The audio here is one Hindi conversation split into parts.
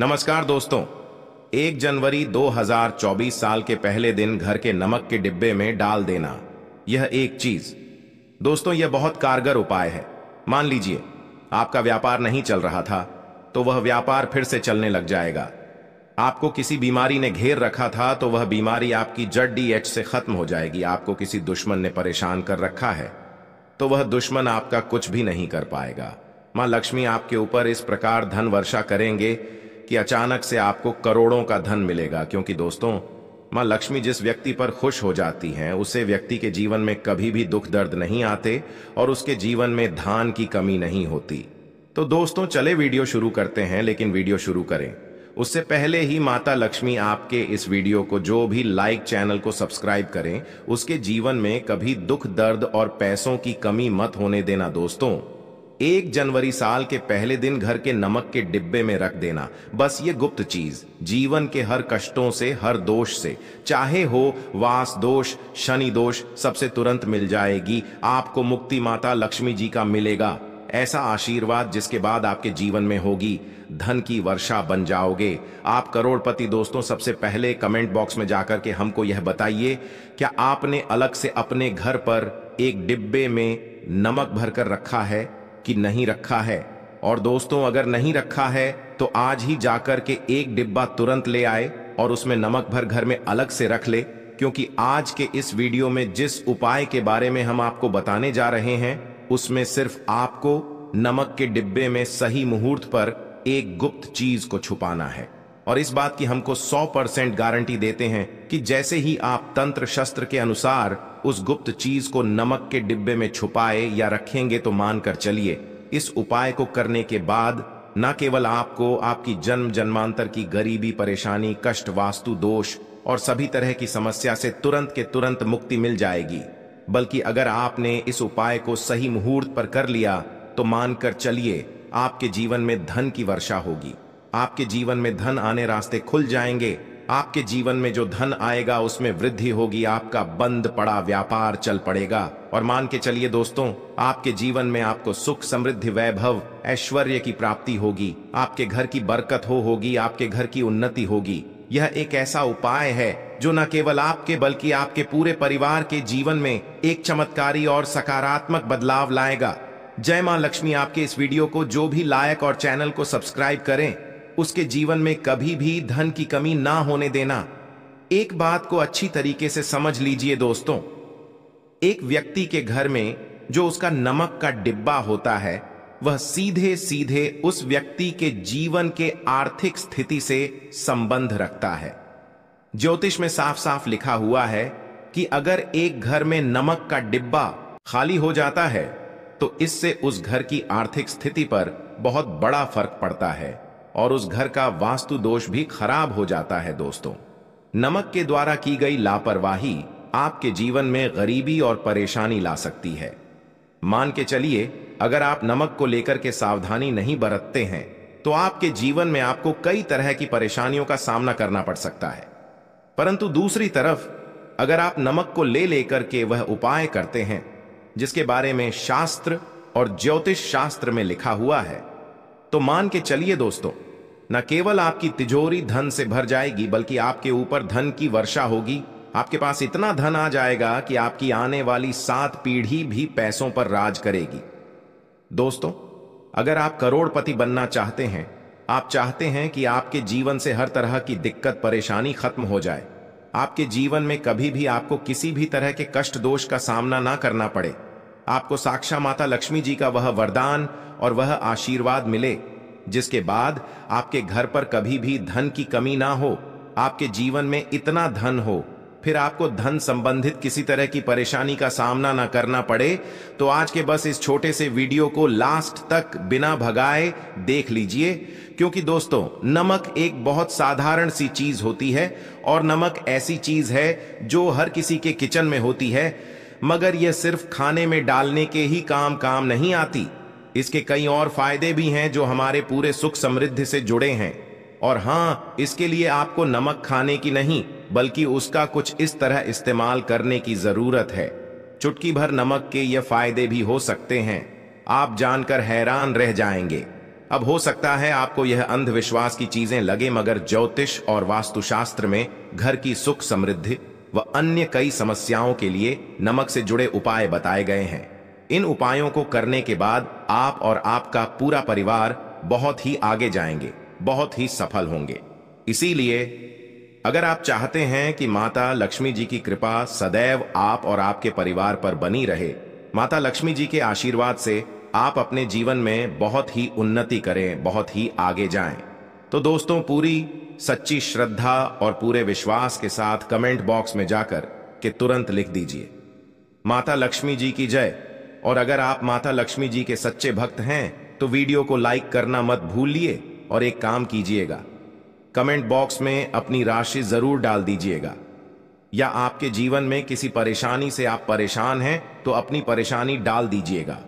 नमस्कार दोस्तों एक जनवरी 2024 साल के पहले दिन घर के नमक के डिब्बे में डाल देना यह एक चीज दोस्तों यह बहुत कारगर उपाय है मान लीजिए आपका व्यापार नहीं चल रहा था तो वह व्यापार फिर से चलने लग जाएगा आपको किसी बीमारी ने घेर रखा था तो वह बीमारी आपकी जड डी एच से खत्म हो जाएगी आपको किसी दुश्मन ने परेशान कर रखा है तो वह दुश्मन आपका कुछ भी नहीं कर पाएगा मां लक्ष्मी आपके ऊपर इस प्रकार धन वर्षा करेंगे कि अचानक से आपको करोड़ों का धन मिलेगा क्योंकि दोस्तों माँ लक्ष्मी जिस व्यक्ति पर खुश हो जाती हैं उसे व्यक्ति के जीवन में कभी भी दुख दर्द नहीं आते और उसके जीवन में धान की कमी नहीं होती तो दोस्तों चले वीडियो शुरू करते हैं लेकिन वीडियो शुरू करें उससे पहले ही माता लक्ष्मी आपके इस वीडियो को जो भी लाइक चैनल को सब्सक्राइब करें उसके जीवन में कभी दुख दर्द और पैसों की कमी मत होने देना दोस्तों एक जनवरी साल के पहले दिन घर के नमक के डिब्बे में रख देना बस ये गुप्त चीज जीवन के हर कष्टों से हर दोष से चाहे हो वास दोष शनि दोष सबसे तुरंत मिल जाएगी आपको मुक्ति माता लक्ष्मी जी का मिलेगा ऐसा आशीर्वाद जिसके बाद आपके जीवन में होगी धन की वर्षा बन जाओगे आप करोड़पति दोस्तों सबसे पहले कमेंट बॉक्स में जाकर के हमको यह बताइए क्या आपने अलग से अपने घर पर एक डिब्बे में नमक भरकर रखा है कि नहीं रखा है और दोस्तों अगर नहीं रखा है तो आज ही जाकर के एक डिब्बा तुरंत ले आए और उसमें नमक भर घर में अलग से रख ले क्योंकि आज के इस वीडियो में जिस उपाय के बारे में हम आपको बताने जा रहे हैं उसमें सिर्फ आपको नमक के डिब्बे में सही मुहूर्त पर एक गुप्त चीज को छुपाना है और इस बात की हमको 100 परसेंट गारंटी देते हैं कि जैसे ही आप तंत्र शस्त्र के अनुसार उस गुप्त चीज को नमक के डिब्बे में छुपाए या रखेंगे तो मानकर चलिए इस उपाय को करने के बाद न केवल आपको आपकी जन्म जन्मांतर की गरीबी परेशानी कष्ट वास्तु दोष और सभी तरह की समस्या से तुरंत के तुरंत मुक्ति मिल जाएगी बल्कि अगर आपने इस उपाय को सही मुहूर्त पर कर लिया तो मानकर चलिए आपके जीवन में धन की वर्षा होगी आपके जीवन में धन आने रास्ते खुल जाएंगे आपके जीवन में जो धन आएगा उसमें वृद्धि होगी आपका बंद पड़ा व्यापार चल पड़ेगा और मान के चलिए दोस्तों आपके जीवन में आपको सुख समृद्धि वैभव ऐश्वर्य की प्राप्ति होगी आपके घर की बरकत हो होगी आपके घर की उन्नति होगी यह एक ऐसा उपाय है जो न केवल आपके बल्कि आपके पूरे परिवार के जीवन में एक चमत्कारी और सकारात्मक बदलाव लाएगा जय मां लक्ष्मी आपके इस वीडियो को जो भी लायक और चैनल को सब्सक्राइब करें उसके जीवन में कभी भी धन की कमी ना होने देना एक बात को अच्छी तरीके से समझ लीजिए दोस्तों एक व्यक्ति के घर में जो उसका नमक का डिब्बा होता है वह सीधे सीधे उस व्यक्ति के जीवन के आर्थिक स्थिति से संबंध रखता है ज्योतिष में साफ साफ लिखा हुआ है कि अगर एक घर में नमक का डिब्बा खाली हो जाता है तो इससे उस घर की आर्थिक स्थिति पर बहुत बड़ा फर्क पड़ता है और उस घर का वास्तु दोष भी खराब हो जाता है दोस्तों नमक के द्वारा की गई लापरवाही आपके जीवन में गरीबी और परेशानी ला सकती है मान के चलिए अगर आप नमक को लेकर के सावधानी नहीं बरतते हैं तो आपके जीवन में आपको कई तरह की परेशानियों का सामना करना पड़ सकता है परंतु दूसरी तरफ अगर आप नमक को ले लेकर के वह उपाय करते हैं जिसके बारे में शास्त्र और ज्योतिष शास्त्र में लिखा हुआ है तो मान के चलिए दोस्तों न केवल आपकी तिजोरी धन से भर जाएगी बल्कि आपके ऊपर धन की वर्षा होगी आपके पास इतना धन आ जाएगा कि आपकी आने वाली सात पीढ़ी भी पैसों पर राज करेगी दोस्तों अगर आप करोड़पति बनना चाहते हैं आप चाहते हैं कि आपके जीवन से हर तरह की दिक्कत परेशानी खत्म हो जाए आपके जीवन में कभी भी आपको किसी भी तरह के कष्ट दोष का सामना ना करना पड़े आपको साक्षा माता लक्ष्मी जी का वह वरदान और वह आशीर्वाद मिले जिसके बाद आपके घर पर कभी भी धन की कमी ना हो आपके जीवन में इतना धन हो फिर आपको धन संबंधित किसी तरह की परेशानी का सामना ना करना पड़े तो आज के बस इस छोटे से वीडियो को लास्ट तक बिना भगाए देख लीजिए क्योंकि दोस्तों नमक एक बहुत साधारण सी चीज होती है और नमक ऐसी चीज है जो हर किसी के किचन में होती है मगर यह सिर्फ खाने में डालने के ही काम काम नहीं आती इसके कई और फायदे भी हैं जो हमारे पूरे सुख समृद्धि से जुड़े हैं और हाँ इसके लिए आपको नमक खाने की नहीं बल्कि उसका कुछ इस तरह इस्तेमाल करने की जरूरत है चुटकी भर नमक के ये फायदे भी हो सकते हैं आप जानकर हैरान रह जाएंगे अब हो सकता है आपको यह अंधविश्वास की चीजें लगे मगर ज्योतिष और वास्तुशास्त्र में घर की सुख समृद्धि व अन्य कई समस्याओं के लिए नमक से जुड़े उपाय बताए गए हैं इन उपायों को करने के बाद आप और आपका पूरा परिवार बहुत ही आगे जाएंगे बहुत ही सफल होंगे इसीलिए अगर आप चाहते हैं कि माता लक्ष्मी जी की कृपा सदैव आप और आपके परिवार पर बनी रहे माता लक्ष्मी जी के आशीर्वाद से आप अपने जीवन में बहुत ही उन्नति करें बहुत ही आगे जाएं। तो दोस्तों पूरी सच्ची श्रद्धा और पूरे विश्वास के साथ कमेंट बॉक्स में जाकर के तुरंत लिख दीजिए माता लक्ष्मी जी की जय और अगर आप माता लक्ष्मी जी के सच्चे भक्त हैं तो वीडियो को लाइक करना मत भूलिए और एक काम कीजिएगा कमेंट बॉक्स में अपनी राशि जरूर डाल दीजिएगा या आपके जीवन में किसी परेशानी से आप परेशान हैं तो अपनी परेशानी डाल दीजिएगा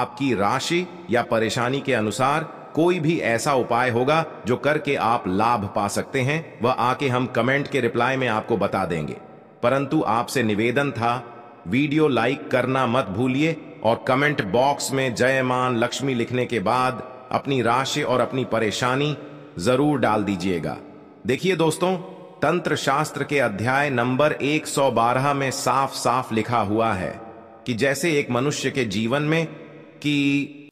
आपकी राशि या परेशानी के अनुसार कोई भी ऐसा उपाय होगा जो करके आप लाभ पा सकते हैं वह आके हम कमेंट के रिप्लाई में आपको बता देंगे परंतु आपसे निवेदन था वीडियो लाइक करना मत भूलिए और कमेंट बॉक्स में जय मान लक्ष्मी लिखने के बाद अपनी राशि और अपनी परेशानी जरूर डाल दीजिएगा देखिए दोस्तों तंत्र शास्त्र के अध्याय नंबर 112 में साफ साफ लिखा हुआ है कि जैसे एक मनुष्य के जीवन में कि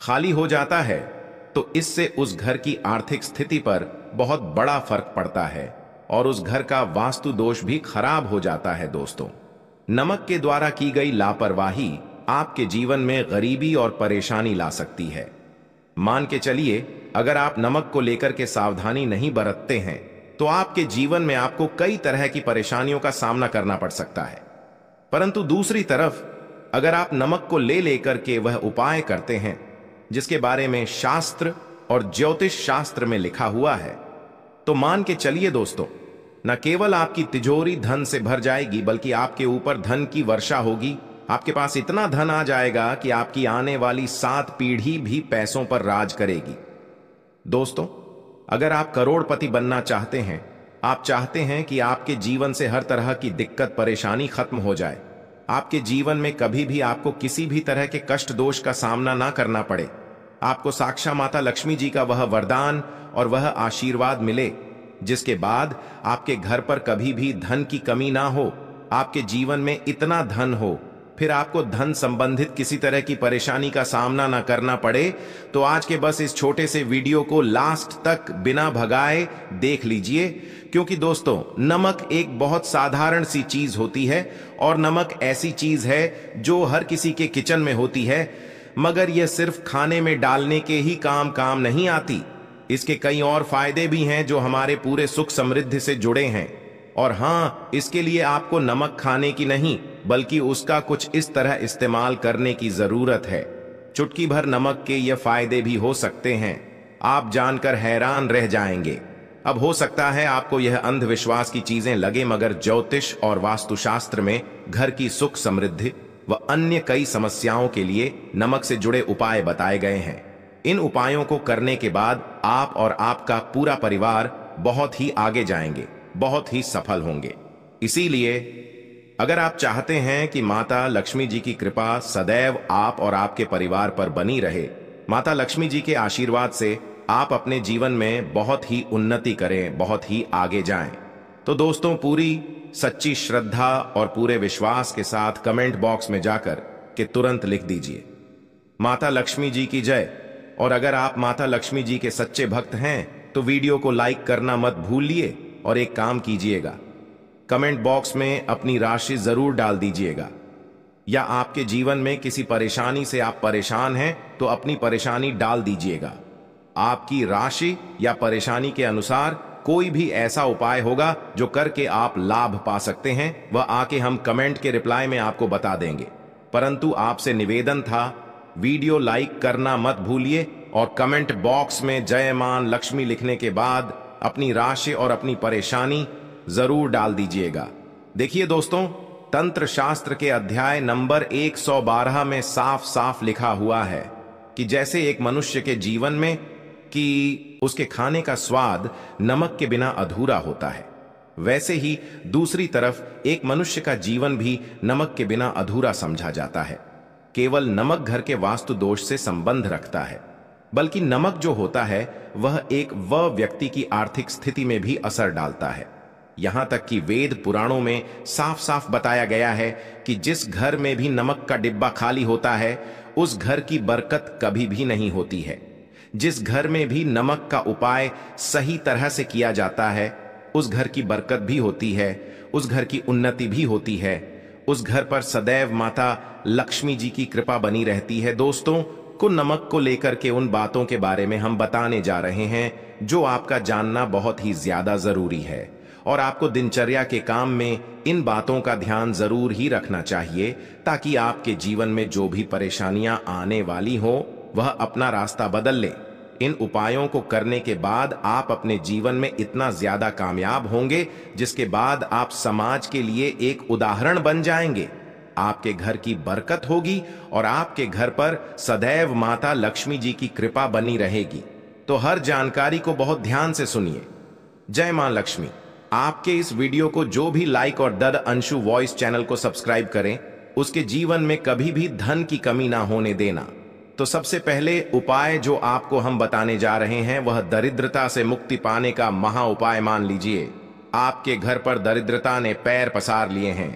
खाली हो जाता है तो इससे उस घर की आर्थिक स्थिति पर बहुत बड़ा फर्क पड़ता है और उस घर का वास्तु दोष भी खराब हो जाता है दोस्तों नमक के द्वारा की गई लापरवाही आपके जीवन में गरीबी और परेशानी ला सकती है मान के चलिए अगर आप नमक को लेकर के सावधानी नहीं बरतते हैं तो आपके जीवन में आपको कई तरह की परेशानियों का सामना करना पड़ सकता है परंतु दूसरी तरफ अगर आप नमक को ले लेकर के वह उपाय करते हैं जिसके बारे में शास्त्र और ज्योतिष शास्त्र में लिखा हुआ है तो मान के चलिए दोस्तों न केवल आपकी तिजोरी धन से भर जाएगी बल्कि आपके ऊपर धन की वर्षा होगी आपके पास इतना धन आ जाएगा कि आपकी आने वाली सात पीढ़ी भी पैसों पर राज करेगी दोस्तों अगर आप करोड़पति बनना चाहते हैं आप चाहते हैं कि आपके जीवन से हर तरह की दिक्कत परेशानी खत्म हो जाए आपके जीवन में कभी भी आपको किसी भी तरह के कष्ट दोष का सामना ना करना पड़े आपको साक्षा माता लक्ष्मी जी का वह वरदान और वह आशीर्वाद मिले जिसके बाद आपके घर पर कभी भी धन की कमी ना हो आपके जीवन में इतना धन हो फिर आपको धन संबंधित किसी तरह की परेशानी का सामना ना करना पड़े तो आज के बस इस छोटे से वीडियो को लास्ट तक बिना भगाए देख लीजिए क्योंकि दोस्तों नमक एक बहुत साधारण सी चीज होती है और नमक ऐसी चीज है जो हर किसी के किचन में होती है मगर यह सिर्फ खाने में डालने के ही काम काम नहीं आती इसके कई और फायदे भी हैं जो हमारे पूरे सुख समृद्धि से जुड़े हैं और हाँ इसके लिए आपको नमक खाने की नहीं बल्कि उसका कुछ इस तरह इस्तेमाल करने की जरूरत है चुटकी भर नमक के ये फायदे भी हो सकते हैं आप जानकर हैरान रह जाएंगे अब हो सकता है आपको यह अंधविश्वास की चीजें लगे मगर ज्योतिष और वास्तुशास्त्र में घर की सुख समृद्धि व अन्य कई समस्याओं के लिए नमक से जुड़े उपाय बताए गए हैं इन उपायों को करने के बाद आप और आपका पूरा परिवार बहुत ही आगे जाएंगे बहुत ही सफल होंगे इसीलिए अगर आप चाहते हैं कि माता लक्ष्मी जी की कृपा सदैव आप और आपके परिवार पर बनी रहे माता लक्ष्मी जी के आशीर्वाद से आप अपने जीवन में बहुत ही उन्नति करें बहुत ही आगे जाएं। तो दोस्तों पूरी सच्ची श्रद्धा और पूरे विश्वास के साथ कमेंट बॉक्स में जाकर के तुरंत लिख दीजिए माता लक्ष्मी जी की जय और अगर आप माता लक्ष्मी जी के सच्चे भक्त हैं तो वीडियो को लाइक करना मत भूलिए और एक काम कीजिएगा कमेंट बॉक्स में अपनी राशि जरूर डाल दीजिएगा या आपके जीवन में किसी परेशानी से आप परेशान हैं तो अपनी परेशानी डाल दीजिएगा आपकी राशि या परेशानी के अनुसार कोई भी ऐसा उपाय होगा जो करके आप लाभ पा सकते हैं वह आके हम कमेंट के रिप्लाई में आपको बता देंगे परंतु आपसे निवेदन था वीडियो लाइक करना मत भूलिए और कमेंट बॉक्स में जय मान लक्ष्मी लिखने के बाद अपनी राशि और अपनी परेशानी जरूर डाल दीजिएगा देखिए दोस्तों तंत्र शास्त्र के अध्याय नंबर 112 में साफ साफ लिखा हुआ है कि जैसे एक मनुष्य के जीवन में कि उसके खाने का स्वाद नमक के बिना अधूरा होता है वैसे ही दूसरी तरफ एक मनुष्य का जीवन भी नमक के बिना अधूरा समझा जाता है केवल नमक घर के वास्तु दोष से संबंध रखता है बल्कि नमक जो होता है वह एक व व्यक्ति की आर्थिक स्थिति में भी असर डालता है यहाँ तक कि वेद पुराणों में साफ साफ बताया गया है कि जिस घर में भी नमक का डिब्बा खाली होता है उस घर की बरकत कभी भी नहीं होती है जिस घर में भी नमक का उपाय सही तरह से किया जाता है उस घर की बरकत भी होती है उस घर की उन्नति भी होती है उस घर पर सदैव माता लक्ष्मी जी की कृपा बनी रहती है दोस्तों को नमक को लेकर के उन बातों के बारे में हम बताने जा रहे हैं जो आपका जानना बहुत ही ज्यादा जरूरी है और आपको दिनचर्या के काम में इन बातों का ध्यान जरूर ही रखना चाहिए ताकि आपके जीवन में जो भी परेशानियां आने वाली हो वह अपना रास्ता बदल ले इन उपायों को करने के बाद आप अपने जीवन में इतना ज्यादा कामयाब होंगे जिसके बाद आप समाज के लिए एक उदाहरण बन जाएंगे आपके घर की बरकत होगी और आपके घर पर सदैव माता लक्ष्मी जी की कृपा बनी रहेगी तो हर जानकारी को बहुत ध्यान से सुनिए जय मां लक्ष्मी आपके इस वीडियो को जो भी लाइक और दर अंशु वॉइस चैनल को सब्सक्राइब करें उसके जीवन में कभी भी धन की कमी ना होने देना तो सबसे पहले उपाय जो आपको हम बताने जा रहे हैं वह दरिद्रता से मुक्ति पाने का महा उपाय मान लीजिए आपके घर पर दरिद्रता ने पैर पसार लिए हैं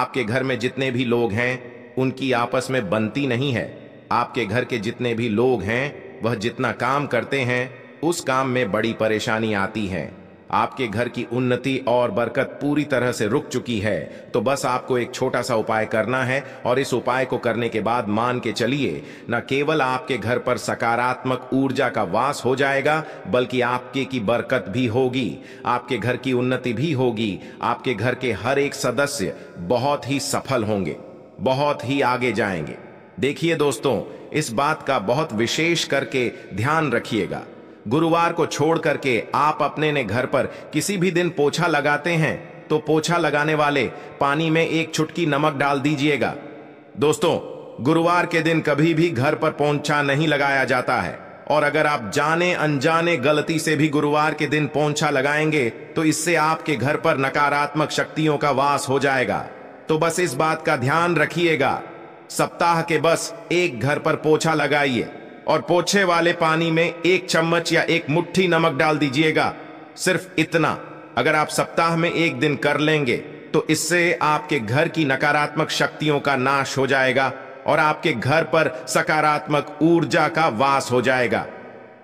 आपके घर में जितने भी लोग हैं उनकी आपस में बनती नहीं है आपके घर के जितने भी लोग हैं वह जितना काम करते हैं उस काम में बड़ी परेशानी आती है आपके घर की उन्नति और बरकत पूरी तरह से रुक चुकी है तो बस आपको एक छोटा सा उपाय करना है और इस उपाय को करने के बाद मान के चलिए न केवल आपके घर पर सकारात्मक ऊर्जा का वास हो जाएगा बल्कि आपके की बरकत भी होगी आपके घर की उन्नति भी होगी आपके घर के हर एक सदस्य बहुत ही सफल होंगे बहुत ही आगे जाएंगे देखिए दोस्तों इस बात का बहुत विशेष करके ध्यान रखिएगा गुरुवार को छोड़ करके आप अपने ने घर पर किसी भी दिन पोछा लगाते हैं तो पोछा लगाने वाले पानी में एक छुटकी नमक डाल दीजिएगा दोस्तों गुरुवार के दिन कभी भी घर पर पोंछा नहीं लगाया जाता है और अगर आप जाने अनजाने गलती से भी गुरुवार के दिन पोंछा लगाएंगे तो इससे आपके घर पर नकारात्मक शक्तियों का वास हो जाएगा तो बस इस बात का ध्यान रखिएगा सप्ताह के बस एक घर पर पोछा लगाइए और पोछे वाले पानी में एक चम्मच या एक मुट्ठी नमक डाल दीजिएगा सिर्फ इतना अगर आप सप्ताह में एक दिन कर लेंगे तो इससे आपके घर की नकारात्मक शक्तियों का नाश हो जाएगा और आपके घर पर सकारात्मक ऊर्जा का वास हो जाएगा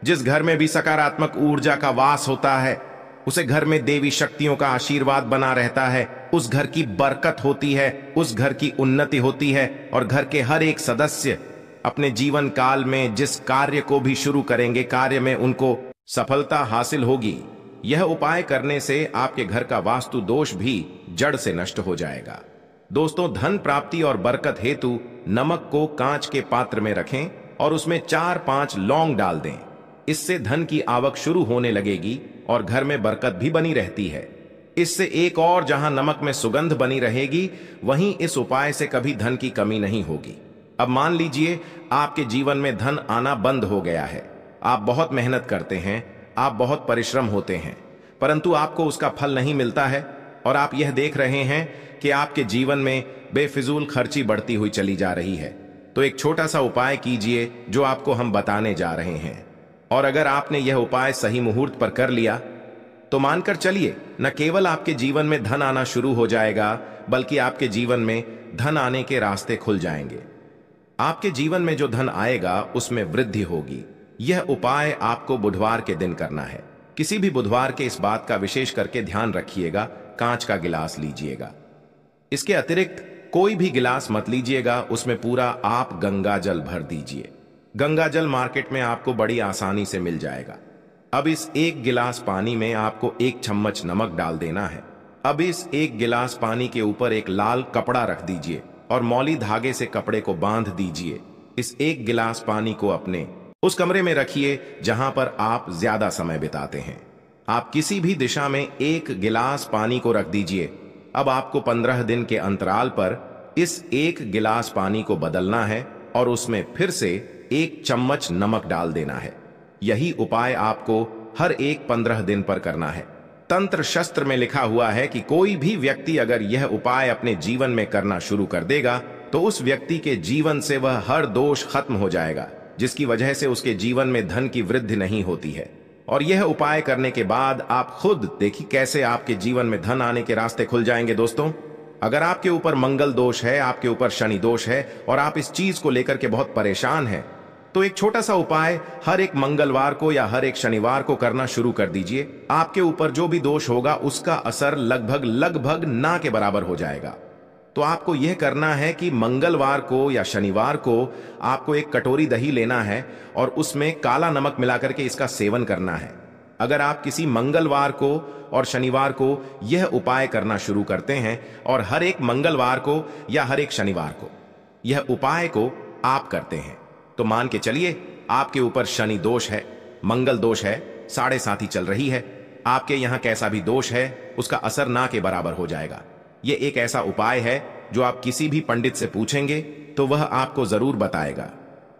जिस घर में भी सकारात्मक ऊर्जा का वास होता है उसे घर में देवी शक्तियों का आशीर्वाद बना रहता है उस घर की बरकत होती है उस घर की उन्नति होती है और घर के हर एक सदस्य अपने जीवन काल में जिस कार्य को भी शुरू करेंगे कार्य में उनको सफलता हासिल होगी यह उपाय करने से आपके घर का वास्तु दोष भी जड़ से नष्ट हो जाएगा दोस्तों धन प्राप्ति और बरकत हेतु नमक को कांच के पात्र में रखें और उसमें चार पांच लौंग डाल दें इससे धन की आवक शुरू होने लगेगी और घर में बरकत भी बनी रहती है इससे एक और जहां नमक में सुगंध बनी रहेगी वहीं इस उपाय से कभी धन की कमी नहीं होगी अब मान लीजिए आपके जीवन में धन आना बंद हो गया है आप बहुत मेहनत करते हैं आप बहुत परिश्रम होते हैं परंतु आपको उसका फल नहीं मिलता है और आप यह देख रहे हैं कि आपके जीवन में बेफिजूल खर्ची बढ़ती हुई चली जा रही है तो एक छोटा सा उपाय कीजिए जो आपको हम बताने जा रहे हैं और अगर आपने यह उपाय सही मुहूर्त पर कर लिया तो मानकर चलिए न केवल आपके जीवन में धन आना शुरू हो जाएगा बल्कि आपके जीवन में धन आने के रास्ते खुल जाएंगे आपके जीवन में जो धन आएगा उसमें वृद्धि होगी यह उपाय आपको बुधवार के दिन करना है किसी भी बुधवार के इस बात का विशेष करके ध्यान रखिएगा कांच का गिलास लीजिएगा इसके अतिरिक्त कोई भी गिलास मत लीजिएगा उसमें पूरा आप गंगा जल भर दीजिए गंगा जल मार्केट में आपको बड़ी आसानी से मिल जाएगा अब इस एक गिलास पानी में आपको एक चम्मच नमक डाल देना है अब इस एक गिलास पानी के ऊपर एक लाल कपड़ा रख दीजिए और मौली धागे से कपड़े को बांध दीजिए इस एक गिलास पानी को अपने उस कमरे में रखिए जहां पर आप ज्यादा समय बिताते हैं आप किसी भी दिशा में एक गिलास पानी को रख दीजिए अब आपको पंद्रह दिन के अंतराल पर इस एक गिलास पानी को बदलना है और उसमें फिर से एक चम्मच नमक डाल देना है यही उपाय आपको हर एक पंद्रह दिन पर करना है तंत्र शस्त्र में लिखा हुआ है कि कोई भी व्यक्ति अगर यह उपाय अपने जीवन में करना शुरू कर देगा तो उस व्यक्ति के जीवन से वह हर दोष खत्म हो जाएगा जिसकी वजह से उसके जीवन में धन की वृद्धि नहीं होती है और यह उपाय करने के बाद आप खुद देखिए कैसे आपके जीवन में धन आने के रास्ते खुल जाएंगे दोस्तों अगर आपके ऊपर मंगल दोष है आपके ऊपर शनि दोष है और आप इस चीज को लेकर के बहुत परेशान हैं तो एक छोटा सा उपाय हर एक मंगलवार को या हर एक शनिवार को करना शुरू कर दीजिए आपके ऊपर जो भी दोष होगा उसका असर लगभग लगभग ना के बराबर हो जाएगा तो आपको यह करना है कि मंगलवार को या शनिवार को आपको एक कटोरी दही लेना है और उसमें काला नमक मिलाकर के इसका सेवन करना है अगर आप किसी मंगलवार को और शनिवार को यह उपाय करना शुरू करते हैं और हर एक मंगलवार को या हर एक शनिवार को यह उपाय को आप करते हैं तो मान के चलिए आपके ऊपर शनि दोष है मंगल दोष है साढ़े साथी चल रही है आपके यहां कैसा भी दोष है उसका असर ना के बराबर हो जाएगा यह एक ऐसा उपाय है जो आप किसी भी पंडित से पूछेंगे तो वह आपको जरूर बताएगा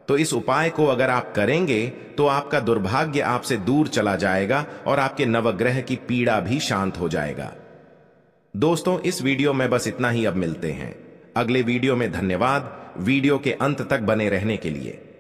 तो इस उपाय को अगर आप करेंगे तो आपका दुर्भाग्य आपसे दूर चला जाएगा और आपके नवग्रह की पीड़ा भी शांत हो जाएगा दोस्तों इस वीडियो में बस इतना ही अब मिलते हैं अगले वीडियो में धन्यवाद वीडियो के अंत तक बने रहने के लिए